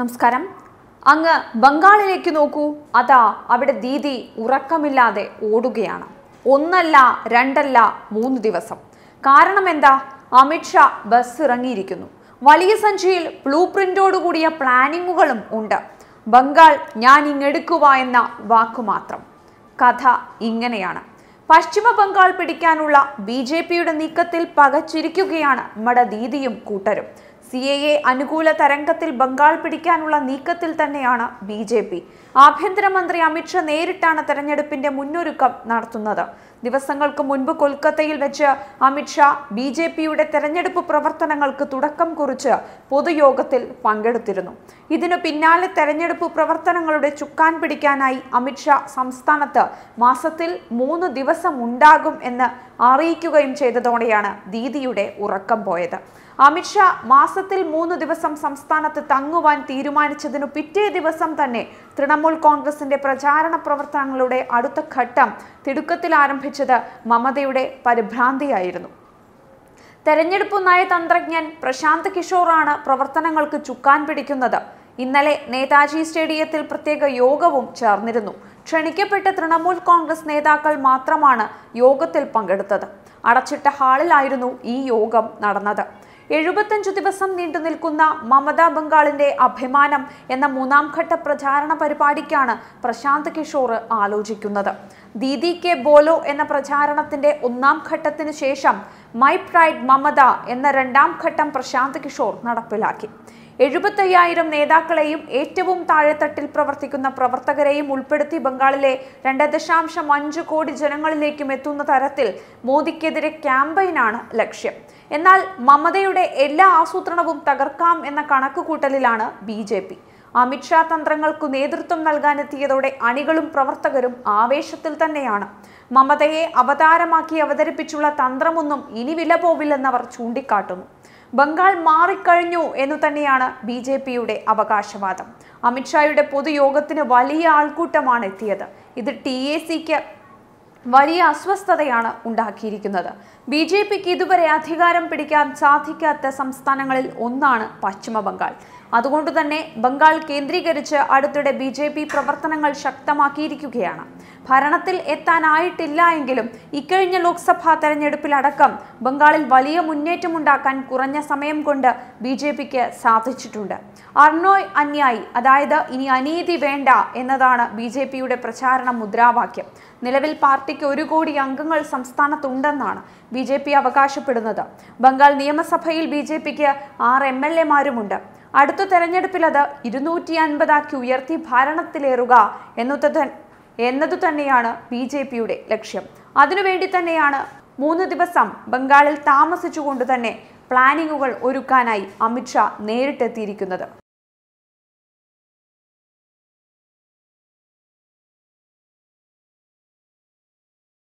നമസ്കാരം അങ്ങ് ബംഗാളിലേക്ക് നോക്കൂ അതാ അവിടെ ദീദി ഉറക്കമില്ലാതെ ഓടുകയാണ് ഒന്നല്ല രണ്ടല്ല മൂന്ന് ദിവസം കാരണം എന്താ അമിത്ഷാ ബസ് ഇറങ്ങിയിരിക്കുന്നു വലിയ സഞ്ചിയിൽ ബ്ലൂ പ്രിന്റോടുകൂടിയ പ്ലാനിങ്ങുകളും ഉണ്ട് ബംഗാൾ ഞാൻ ഇങ്ങെടുക്കുക എന്ന വാക്കുമാത്രം കഥ ഇങ്ങനെയാണ് പശ്ചിമ ബംഗാൾ പിടിക്കാനുള്ള ബി ജെ പിയുടെ നീക്കത്തിൽ പകച്ചിരിക്കുകയാണ് മട ദീദിയും കൂട്ടരും സി എ എ അനുകൂല തരംഗത്തിൽ ബംഗാൾ പിടിക്കാനുള്ള നീക്കത്തിൽ തന്നെയാണ് ബി ജെ പി ആഭ്യന്തരമന്ത്രി അമിത്ഷാ നേരിട്ടാണ് തെരഞ്ഞെടുപ്പിന്റെ മുന്നൊരുക്കം നടത്തുന്നത് ദിവസങ്ങൾക്ക് മുൻപ് കൊൽക്കത്തയിൽ വെച്ച് അമിത്ഷാ ബി ജെ പിയുടെ തെരഞ്ഞെടുപ്പ് പ്രവർത്തനങ്ങൾക്ക് തുടക്കം കുറിച്ച് പൊതുയോഗത്തിൽ പങ്കെടുത്തിരുന്നു ഇതിനു പിന്നാലെ തെരഞ്ഞെടുപ്പ് പ്രവർത്തനങ്ങളുടെ ചുക്കാൻ പിടിക്കാനായി അമിത്ഷാ സംസ്ഥാനത്ത് മാസത്തിൽ മൂന്ന് ദിവസം ഉണ്ടാകും എന്ന് അറിയിക്കുകയും ചെയ്തതോടെയാണ് ദീദിയുടെ ഉറക്കം പോയത് അമിത്ഷാ മാസത്തിൽ മൂന്ന് ദിവസം സംസ്ഥാനത്ത് തങ്ങുവാൻ തീരുമാനിച്ചതിനു പിറ്റേ ദിവസം തന്നെ തൃണമൂൽ കോൺഗ്രസിന്റെ പ്രചാരണ പ്രവർത്തനങ്ങളുടെ അടുത്ത ഘട്ടം തിടുക്കത്തിൽ ആരംഭിച്ചു ആരംഭിച്ചത് മമതയുടെ പരിഭ്രാന്തിയായിരുന്നു തെരഞ്ഞെടുപ്പ് നയതന്ത്രജ്ഞൻ പ്രശാന്ത് കിഷോറാണ് പ്രവർത്തനങ്ങൾക്ക് ചുക്കാൻ പിടിക്കുന്നത് ഇന്നലെ നേതാജി സ്റ്റേഡിയത്തിൽ പ്രത്യേക യോഗവും ചേർന്നിരുന്നു ക്ഷണിക്കപ്പെട്ട തൃണമൂൽ കോൺഗ്രസ് നേതാക്കൾ മാത്രമാണ് യോഗത്തിൽ പങ്കെടുത്തത് അടച്ചിട്ട ഹാളിലായിരുന്നു ഈ യോഗം നടന്നത് എഴുപത്തഞ്ച് ദിവസം നീണ്ടു നിൽക്കുന്ന മമതാ ബംഗാളിന്റെ അഭിമാനം എന്ന മൂന്നാം ഘട്ട പ്രചാരണ പരിപാടിക്കാണ് പ്രശാന്ത് കിഷോർ ആലോചിക്കുന്നത് ദീദി കെ ബോലോ എന്ന പ്രചാരണത്തിന്റെ ഒന്നാം ഘട്ടത്തിന് ശേഷം മൈ പ്രൈഡ് മമത എന്ന രണ്ടാം ഘട്ടം പ്രശാന്ത് കിഷോർ നടപ്പിലാക്കി എഴുപത്തയ്യായിരം നേതാക്കളെയും ഏറ്റവും താഴെത്തട്ടിൽ പ്രവർത്തിക്കുന്ന പ്രവർത്തകരെയും ഉൾപ്പെടുത്തി ബംഗാളിലെ രണ്ട് ദശാംശം അഞ്ച് കോടി ജനങ്ങളിലേക്കും എത്തുന്ന തരത്തിൽ മോദിക്കെതിരെ ക്യാമ്പയിനാണ് ലക്ഷ്യം എന്നാൽ മമതയുടെ എല്ലാ ആസൂത്രണവും തകർക്കാം എന്ന കണക്കുകൂട്ടലിലാണ് ബി ജെ പി അമിത്ഷാ തന്ത്രങ്ങൾക്കു നേതൃത്വം നൽകാനെത്തിയതോടെ അണികളും പ്രവർത്തകരും ആവേശത്തിൽ തന്നെയാണ് മമതയെ അവതാരമാക്കി അവതരിപ്പിച്ചുള്ള തന്ത്രമൊന്നും ഇനി വില പോവില്ലെന്നവർ ചൂണ്ടിക്കാട്ടുന്നു ബംഗാൾ മാറിക്കഴിഞ്ഞു എന്നു തന്നെയാണ് ബി ജെ പിയുടെ അവകാശവാദം അമിത്ഷായുടെ പൊതുയോഗത്തിന് വലിയ ആൾക്കൂട്ടമാണ് എത്തിയത് ഇത് ടി എ സിക്ക് വലിയ അസ്വസ്ഥതയാണ് ഉണ്ടാക്കിയിരിക്കുന്നത് ബി ജെ പിക്ക് ഇതുവരെ അധികാരം പിടിക്കാൻ സാധിക്കാത്ത സംസ്ഥാനങ്ങളിൽ ഒന്നാണ് പശ്ചിമ ബംഗാൾ അതുകൊണ്ട് തന്നെ ബംഗാൾ കേന്ദ്രീകരിച്ച് അടുത്തിടെ ബി ജെ പി പ്രവർത്തനങ്ങൾ ശക്തമാക്കിയിരിക്കുകയാണ് ഭരണത്തിൽ എത്താനായിട്ടില്ല എങ്കിലും ഇക്കഴിഞ്ഞ ലോക്സഭാ തെരഞ്ഞെടുപ്പിലടക്കം ബംഗാളിൽ വലിയ മുന്നേറ്റമുണ്ടാക്കാൻ കുറഞ്ഞ സമയം കൊണ്ട് ബി ജെ പിക്ക് സാധിച്ചിട്ടുണ്ട് അർണോയ് അന്യായി അതായത് ഇനി അനീതി വേണ്ട എന്നതാണ് ബി ജെ പിയുടെ പ്രചാരണ മുദ്രാവാക്യം നിലവിൽ പാർട്ടിക്ക് ഒരു കോടി അംഗങ്ങൾ സംസ്ഥാനത്തുണ്ടെന്നാണ് ബി ജെ പി അവകാശപ്പെടുന്നത് ബംഗാൾ നിയമസഭയിൽ ബി ജെ പിക്ക് ആറ് എം എൽ എമാരുമുണ്ട് അടുത്ത തെരഞ്ഞെടുപ്പിൽ അത് ഇരുന്നൂറ്റി അൻപതാക്കി ഉയർത്തി ഭരണത്തിലേറുക എന്നത് എന്നതു തന്നെയാണ് ബി ജെ പിയുടെ ലക്ഷ്യം അതിനുവേണ്ടി തന്നെയാണ് മൂന്ന് ദിവസം ബംഗാളിൽ താമസിച്ചുകൊണ്ട് തന്നെ പ്ലാനിങ്ങുകൾ ഒരുക്കാനായി അമിത്ഷാ നേരിട്ടെത്തിയിരിക്കുന്നത്